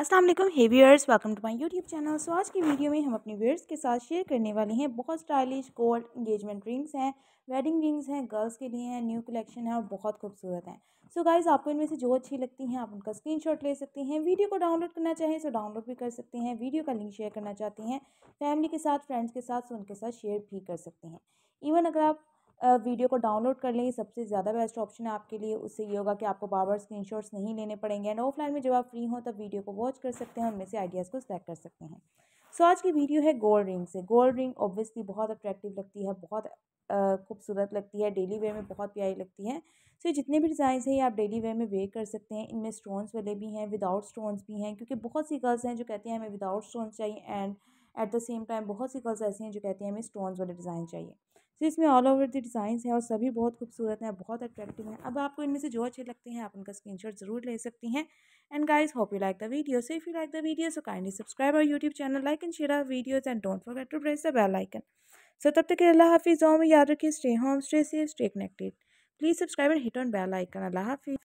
Aslam hey viewers welcome to my YouTube channel so आज की video में हम अपने व्यूअर्स के साथ शेयर करने वाले हैं बहुत स्टाइलिश गोल्ड इंगेजमेंट रिंग्स हैं वेडिंग रिंग्स हैं गर्ल्स के लिए हैं न्यू कलेक्शन है और बहुत खूबसूरत हैं सो so आपको इनमें से जो अच्छी लगती हैं आप उनका स्क्रीनशॉट ले सकते हैं वीडियो को डाउनलोड करना चाहें तो डाउनलोड भी कर सकते हैं वीडियो का लिंक शेयर करना चाहते हैं फैमिली के साथ फ्रेंड्स के साथ सो उनके साथ शेयर भी कर सकते हैं इवन अगर आप वीडियो को डाउनलोड कर लें सबसे ज़्यादा बेस्ट ऑप्शन है आपके लिए उससे ये होगा कि आपको बार बार स्क्रीन नहीं लेने पड़ेंगे एंड ऑफलाइन में जब आप फ्री हों तब वीडियो को वॉच कर सकते हैं उनमें से आइडियाज़ को सेलेक्ट कर सकते हैं सो so, आज की वीडियो है गोल्ड रिंग से गोल्ड रिंग ऑब्वियसली बहुत अट्रैक्टिव लगती है बहुत खूबसूरत लगती है डेली वेयर में बहुत प्यारी लगती है सो so, जितने भी डिज़ाइन हैं ये आप डेली वेयर में वेयर कर सकते हैं इनमें स्टोन्स वाले भी हैं विदाउट स्टोन्स भी हैं क्योंकि बहुत सी गर्ल्स हैं जो कहती हैं हमें विदाउट स्टोन्स चाहिए and at the same time बहुत सी गर्ल्स ऐसी हैं जो कहती हैं हमें स्टोन्स वाले डिज़ाइन चाहिए तो इसमें ऑल ओवर द डिज़ाइंस हैं और सभी बहुत खूबसूरत हैं बहुत अट्रैक्टिव हैं अब आपको इनमें से जो अच्छे लगते हैं आप उनका स्क्रीनशॉट ज़रूर ले सकती हैं and guys hope you like the video so if you like the video so kindly subscribe our YouTube channel like and share videos and don't forget to press the bell icon so तब तक अल्लाह हाफिज़ में याद रखिए stay home stay safe stay connected please subscribe and hit on bell icon अल्लाह हाफिज़